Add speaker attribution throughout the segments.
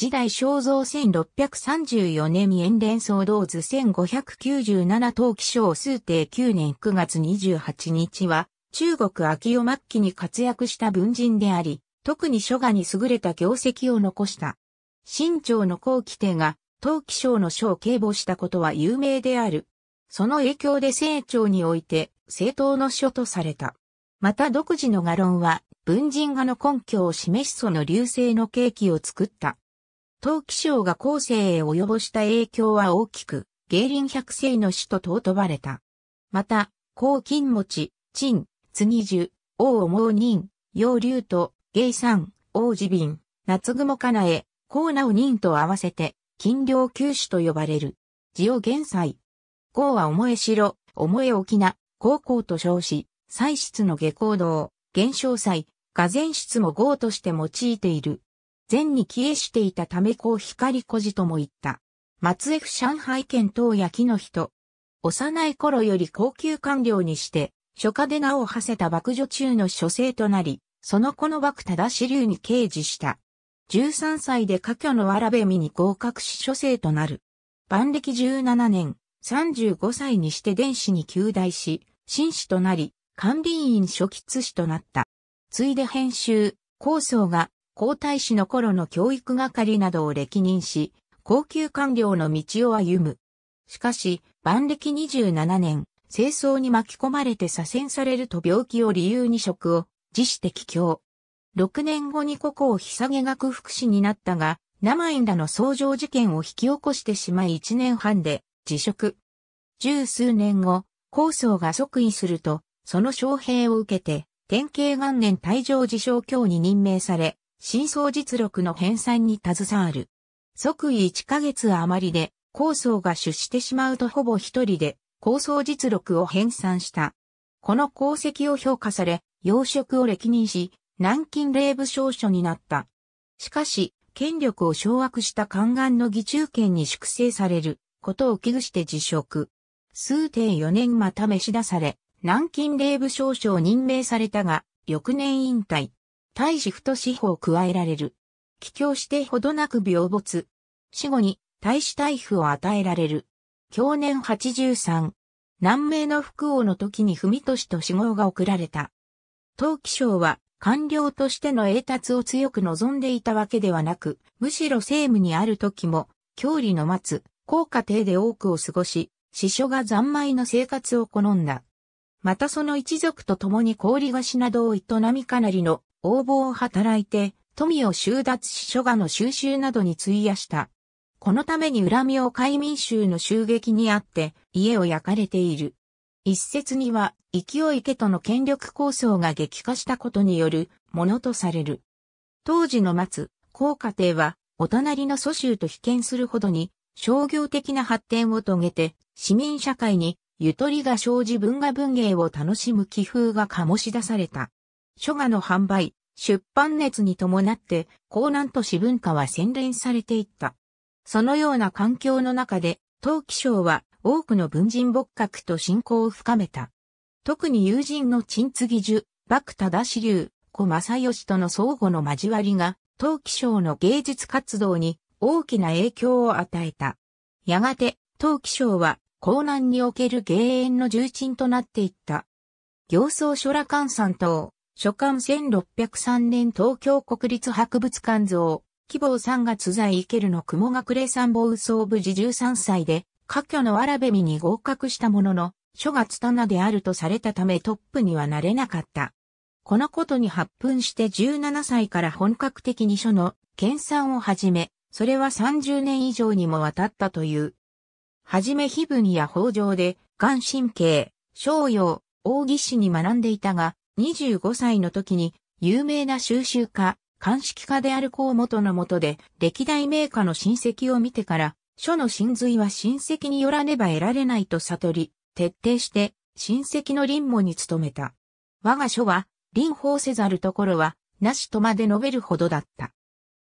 Speaker 1: 時代肖像1634年延連騒動図1597冬季章数定9年9月28日は、中国秋代末期に活躍した文人であり、特に書画に優れた業績を残した。新朝の後期帝が、冬季章の書を警護したことは有名である。その影響で清朝において、正当の書とされた。また独自の画論は、文人画の根拠を示しその流星の契機を作った。陶器賞が後世へ及ぼした影響は大きく、芸林百世の死と尊ばれた。また、高金持、ち、陳、次樹、王思う人、陽竜と、芸三、王子瓶、夏雲かなえ、高直人と合わせて、金領九種と呼ばれる。地を玄祭。豪は思え白、思え沖縄、高校と称し、祭室の下校道、現象祭、画前室も豪として用いている。前に帰えしていたためこう光小児とも言った。松江府上海県東野木の人。幼い頃より高級官僚にして、書家で名を馳せた幕女中の書生となり、その子の幕忠し、流に掲示した。13歳で家居のわらべみに合格し書生となる。万暦17年、35歳にして電子に旧大し、紳士となり、管理員初期通史となった。ついで編集、構想が皇太子の頃の教育係などを歴任し、高級官僚の道を歩む。しかし、万暦27年、清掃に巻き込まれて左遷されると病気を理由に職を自死的教。6年後にここを下げ学福祉になったが、生院らの創上事件を引き起こしてしまい1年半で辞職。十数年後、高僧が即位すると、その招聘を受けて、典型元年退場自称教に任命され、真相実録の編纂に携わる。即位1ヶ月余りで、高僧が出してしまうとほぼ一人で、高僧実録を編纂した。この功績を評価され、要職を歴任し、南京礼部少書になった。しかし、権力を掌握した宦官の義中権に粛清されることを危惧して辞職。数定4年また召し出され、南京礼部少を任命されたが、翌年引退。大使不と死法を加えられる。帰郷してほどなく病没。死後に大使大夫を与えられる。去年83。南明の福王の時に文俊と死後が送られた。陶器省は官僚としての栄達を強く望んでいたわけではなく、むしろ政務にある時も、郷里の末、高家庭で多くを過ごし、司書が残昧の生活を好んだ。またその一族と共に氷菓子などを営みかなりの応募を働いて、富を収奪し書画の収集などに費やした。このために恨みを海民衆の襲撃にあって、家を焼かれている。一説には、勢い家との権力構想が激化したことによるものとされる。当時の末、高家庭は、お隣の蘇州と比見するほどに、商業的な発展を遂げて、市民社会に、ゆとりが生じ文化文芸を楽しむ気風が醸し出された。書画の販売、出版熱に伴って、江南都市文化は洗練されていった。そのような環境の中で、陶器商は多くの文人仏閣と信仰を深めた。特に友人の陳継樹、幕忠志流、小正義との相互の交わりが、陶器商の芸術活動に大きな影響を与えた。やがて、陶器商は、江南における芸園の重鎮となっていった。行僧書羅観さ等、書簡1603年東京国立博物館像、希望3月在イケルの雲隠れ参謀総部時13歳で、科挙の荒辺みに合格したものの、書が拙であるとされたためトップにはなれなかった。このことに発奮して17歳から本格的に書の研鑽を始め、それは30年以上にもわたったという。はじめ碑文や法上で、眼神経、商用、大義士に学んでいたが、25歳の時に有名な収集家、鑑識家である河本のもとで歴代名家の親戚を見てから書の真髄は親戚によらねば得られないと悟り、徹底して親戚の臨母に努めた。我が書は臨法せざるところはなしとまで述べるほどだった。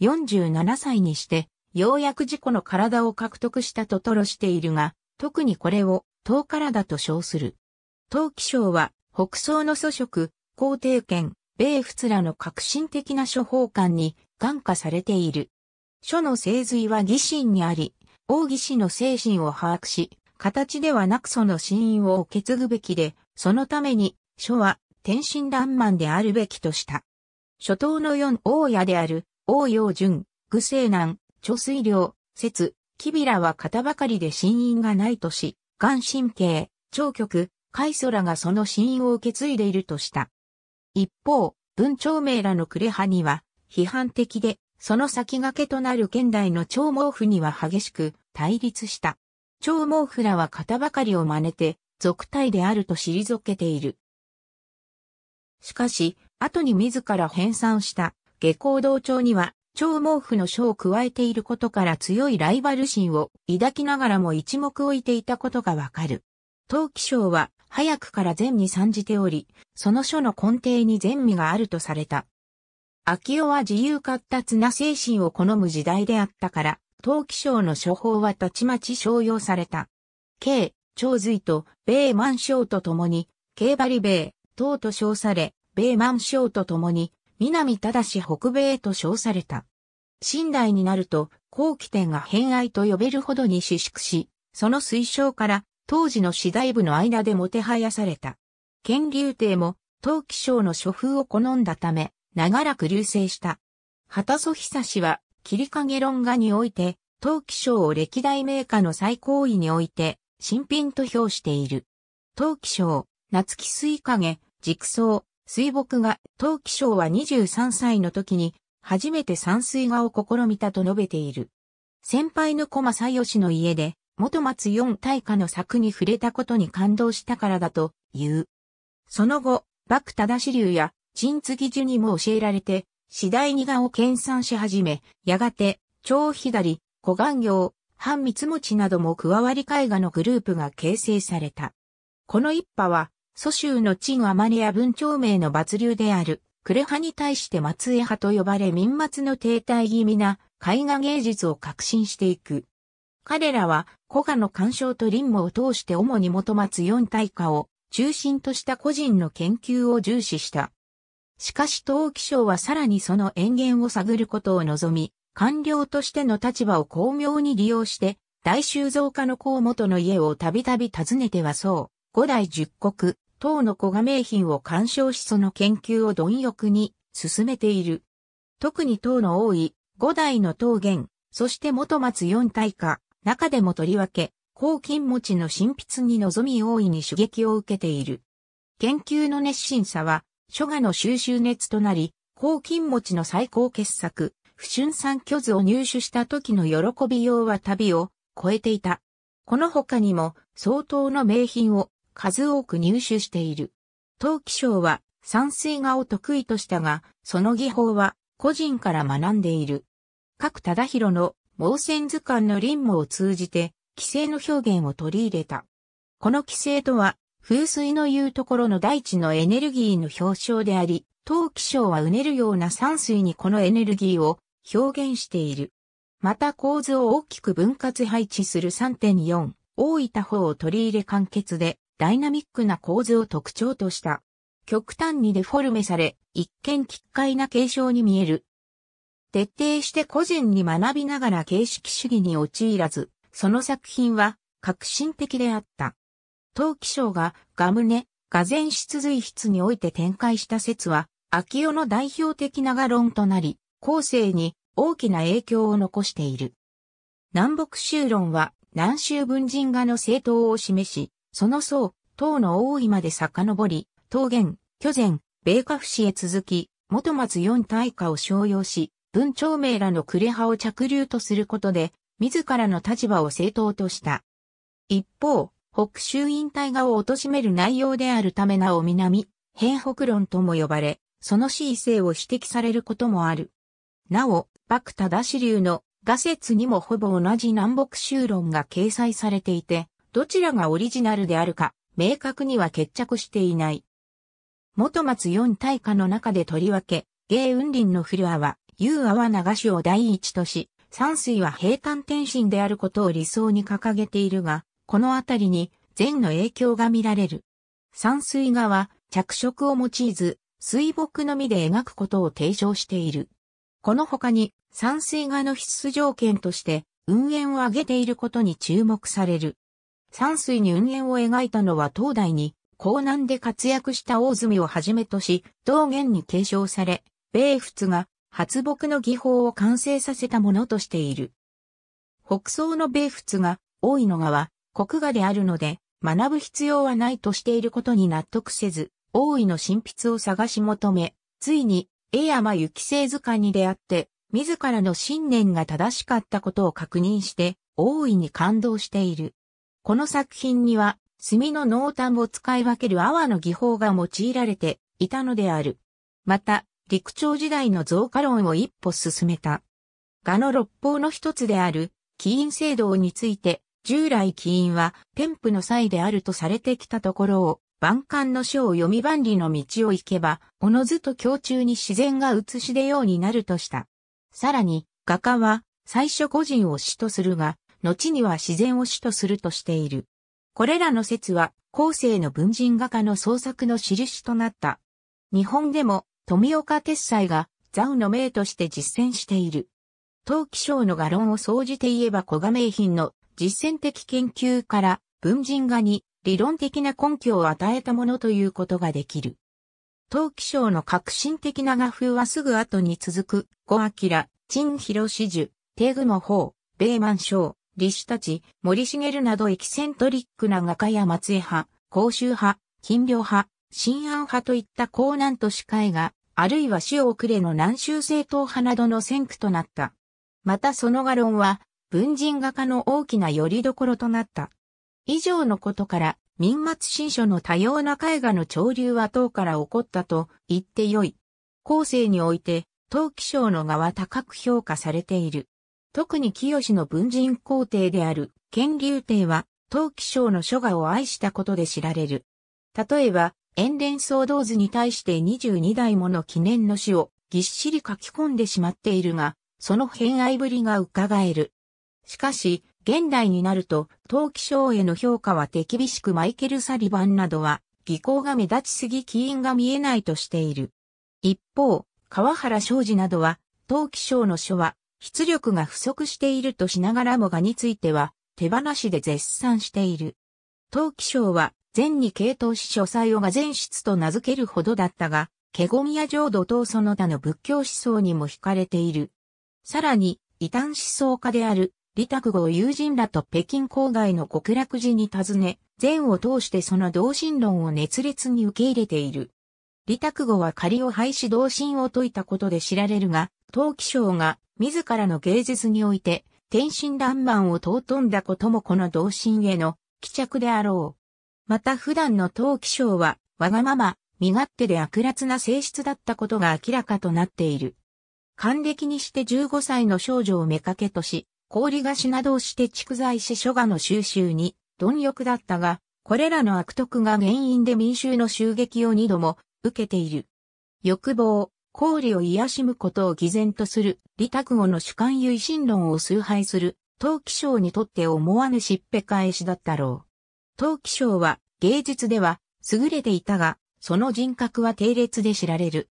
Speaker 1: 47歳にして、ようやく自己の体を獲得したと吐露しているが、特にこれを、唐からだと称する。唐気象は、北宋の祖職、皇帝権、米仏らの革新的な処方官に感化されている。書の精髄は義心にあり、王義師の精神を把握し、形ではなくその真因を受け継ぐべきで、そのために、書は天真爛漫であるべきとした。初頭の四王屋である、王陽順、愚聖南、貯水量、節、キビラは型ばかりで真因がないとし、眼神経、聴極、海空がその真因を受け継いでいるとした。一方、文朝明らの呉派には批判的で、その先駆けとなる現代の長毛布には激しく対立した。長毛布らは型ばかりを真似て、俗体であると退けている。しかし、後に自ら編纂した下校道帳には、長毛布の書を加えていることから強いライバル心を抱きながらも一目置いていたことがわかる。陶器賞は早くから善に参じており、その書の根底に善味があるとされた。秋夫は自由活達な精神を好む時代であったから、陶器賞の処方はたちまち商用された。慶、長髄と米満賞とともに、慶張米、唐と称され、米満賞と共に、南正北米と称された。新代になると、後期点が偏愛と呼べるほどに私縮し、その推奨から、当時の次大部の間でもてはやされた。剣竜帝も、陶器商の処風を好んだため、長らく流星した。畑祖久氏は、切影論画において、陶器商を歴代名家の最高位において、新品と評している。陶器商、夏木水影、軸装、水墨画、陶器商は23歳の時に、初めて山水画を試みたと述べている。先輩の駒西義の家で、元松四大家の作に触れたことに感動したからだと言う。その後、幕忠支流や陳継樹にも教えられて、次第に画を研鑽し始め、やがて、超左、小岩行、半三持なども加わり絵画のグループが形成された。この一派は、蘇州の陳余音や文長名の抜流である、呉派に対して松江派と呼ばれ民末の停滞気味な絵画芸術を革新していく。彼らは古賀の干渉と林務を通して主に元松四大化を中心とした個人の研究を重視した。しかし陶器省はさらにその延源を探ることを望み、官僚としての立場を巧妙に利用して、大修造家の河本の家をたびたび訪ねてはそう、五代十国、唐の古賀名品を干渉しその研究を貪欲に進めている。特に唐の多い五代の陶源、そして元松四大家、中でもとりわけ、抗菌持ちの神筆に望み大いに刺激を受けている。研究の熱心さは、書画の収集熱となり、抗菌持ちの最高傑作、不春産巨図を入手した時の喜びようは旅を超えていた。この他にも相当の名品を数多く入手している。陶器商は山水画を得意としたが、その技法は個人から学んでいる。各忠宏の盲線図鑑の林務を通じて、規制の表現を取り入れた。この規制とは、風水の言うところの大地のエネルギーの表彰であり、当気象はうねるような山水にこのエネルギーを表現している。また構図を大きく分割配置する3.4、大分法を取り入れ簡潔で、ダイナミックな構図を特徴とした。極端にデフォルメされ、一見奇怪な形状に見える徹底して個人に学びながら形式主義に陥らず、その作品は革新的であった。陶器賞がガムネ、画前出随筆において展開した説は、秋代の代表的な画論となり、後世に大きな影響を残している。南北州論は南州文人画の正当を示し、その層、唐の大井まで遡り、陶元、巨前、米花府市へ続き、元松四大化を商用し、文朝名らのクレ派を着流とすることで、自らの立場を正当とした。一方、北州引退画を貶める内容であるためなお南、変北論とも呼ばれ、その死異性を指摘されることもある。なお、幕忠支流の画説にもほぼ同じ南北州論が掲載されていて、どちらがオリジナルであるか、明確には決着していない。元松四大家の中でとりわけ、芸雲林のフルアは、融和は流しを第一とし、山水は平坦天心であることを理想に掲げているが、このあたりに禅の影響が見られる。山水画は着色を用いず、水墨のみで描くことを提唱している。この他に山水画の必須条件として、運営を挙げていることに注目される。山水に運営を描いたのは東大に、江南で活躍した大住をはじめとし、道元に継承され、米仏が発木の技法を完成させたものとしている。北宋の米仏が多いのがは国画であるので学ぶ必要はないとしていることに納得せず、大井の神筆を探し求め、ついに、江山幸生図鑑に出会って、自らの信念が正しかったことを確認して、大いに感動している。この作品には、墨の濃淡を使い分ける阿波の技法が用いられていたのである。また、陸朝時代の増加論を一歩進めた。画の六法の一つである、起因制度について、従来起因は、添付の際であるとされてきたところを、万感の書を読み万里の道を行けば、おのずと胸中に自然が映し出ようになるとした。さらに、画家は、最初個人を主とするが、後には自然を主とするとしている。これらの説は、後世の文人画家の創作の印となった。日本でも、富岡決済がザウの名として実践している。陶器商の画論を総じて言えば小賀名品の実践的研究から文人画に理論的な根拠を与えたものということができる。陶器商の革新的な画風はすぐ後に続く、小明、陳広志樹、テグモ法、ベーマン賞、李氏たち、森茂などエキセントリックな画家や松江派、甲州派、金陵派、新安派といった高難都市絵画、あるいは死遅れの南州政党派などの先駆となった。またその画論は、文人画家の大きな拠り所となった。以上のことから、民末新書の多様な絵画の潮流は唐から起こったと言ってよい。後世において、陶器商の画は高く評価されている。特に清の文人皇帝である、乾隆帝は、陶器商の書画を愛したことで知られる。例えば、遠恋騒動図に対して22代もの記念の詩をぎっしり書き込んでしまっているが、その偏愛ぶりが伺える。しかし、現代になると、陶器賞への評価は手厳しくマイケル・サリバンなどは、技巧が目立ちすぎ起因が見えないとしている。一方、川原昌司などは、陶器賞の書は、出力が不足しているとしながらもがについては、手放しで絶賛している。陶器賞は、禅に系統し書斎をが禅室と名付けるほどだったが、ケゴミや浄土等その他の仏教思想にも惹かれている。さらに、異端思想家である、李卓豪友人らと北京郊外の極楽寺に訪ね、禅を通してその同心論を熱烈に受け入れている。李卓吾は仮を廃止同心を説いたことで知られるが、陶器商が自らの芸術において、天真爛漫を尊んだこともこの同心への帰着であろう。また普段の陶器商は、わがまま、身勝手で悪辣な性質だったことが明らかとなっている。還暦にして15歳の少女を目かけとし、氷菓子などをして蓄財し諸画の収集に貪欲だったが、これらの悪徳が原因で民衆の襲撃を二度も受けている。欲望、氷を癒しむことを偽善とする、利卓後の主観唯心論を崇拝する、陶器商にとって思わぬしっぺ返しだったろう。陶器匠は芸術では優れていたが、その人格は低劣で知られる。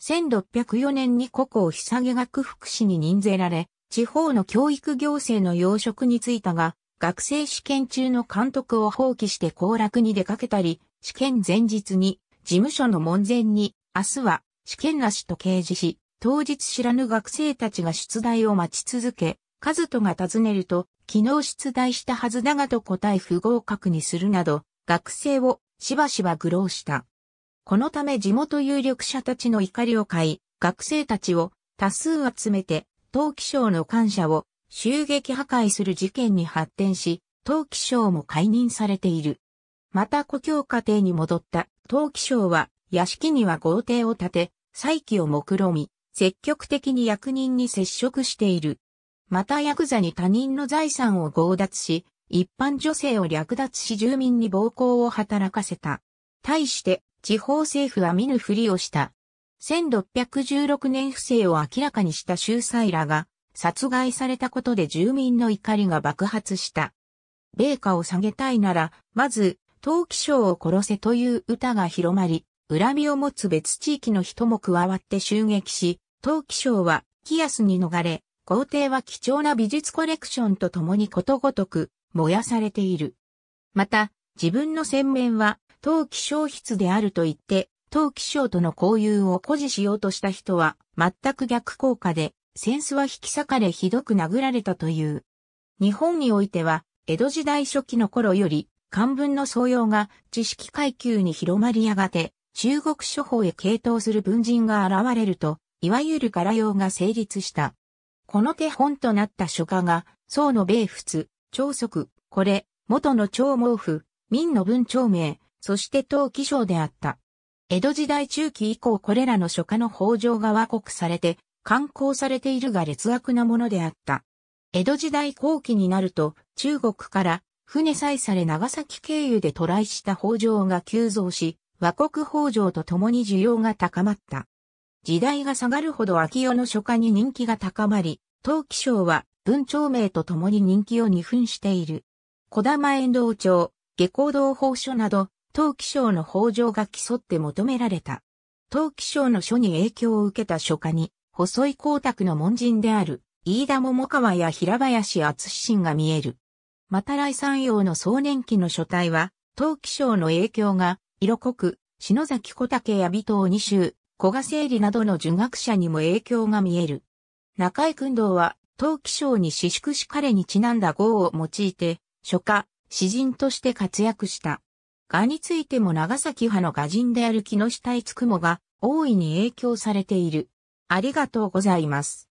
Speaker 1: 1604年に古校久下学福祉に任ぜられ、地方の教育行政の要職に就いたが、学生試験中の監督を放棄して行楽に出かけたり、試験前日に、事務所の門前に、明日は試験なしと掲示し、当日知らぬ学生たちが出題を待ち続け、和人が尋ねると、昨日出題したはずだがと答え不合格にするなど、学生をしばしば愚弄した。このため地元有力者たちの怒りを買い、学生たちを多数集めて、陶器省の感謝を襲撃破壊する事件に発展し、陶器省も解任されている。また故郷家庭に戻った陶器省は、屋敷には豪邸を建て、再起を目論み、積極的に役人に接触している。またヤクザに他人の財産を強奪し、一般女性を略奪し住民に暴行を働かせた。対して地方政府は見ぬふりをした。1616年不正を明らかにした秀才らが殺害されたことで住民の怒りが爆発した。米価を下げたいなら、まず、陶器商を殺せという歌が広まり、恨みを持つ別地域の人も加わって襲撃し、陶器商は、キアスに逃れ、皇帝は貴重な美術コレクションとともにことごとく燃やされている。また、自分の洗面は、陶器消筆であると言って、陶器商との交友を誇示しようとした人は、全く逆効果で、扇子は引き裂かれひどく殴られたという。日本においては、江戸時代初期の頃より、漢文の創用が知識階級に広まりやがて、中国諸法へ傾倒する文人が現れると、いわゆる柄用が成立した。この手本となった書家が、宋の米仏、長則、これ、元の長毛布、民の文長名、そして陶器商であった。江戸時代中期以降これらの書家の北条が和国されて、刊行されているが劣悪なものであった。江戸時代後期になると、中国から船採され長崎経由で渡来した北条が急増し、和国北条と共に需要が高まった。時代が下がるほど秋代の書家に人気が高まり、陶器賞は文長名とともに人気を二分している。小玉遠藤町、下校道法書など、陶器賞の法上が競って求められた。陶器賞の書に影響を受けた書家に、細井光沢の門人である、飯田桃川や平林厚信が見える。また来山陽の壮年期の書体は、陶器賞の影響が、色濃く、篠崎小竹や尾藤二州、古賀生理などの儒学者にも影響が見える。中井君道は、陶器商に四宿し彼にちなんだ号を用いて、書家、詩人として活躍した。画についても長崎派の画人である木下いつくもが、大いに影響されている。ありがとうございます。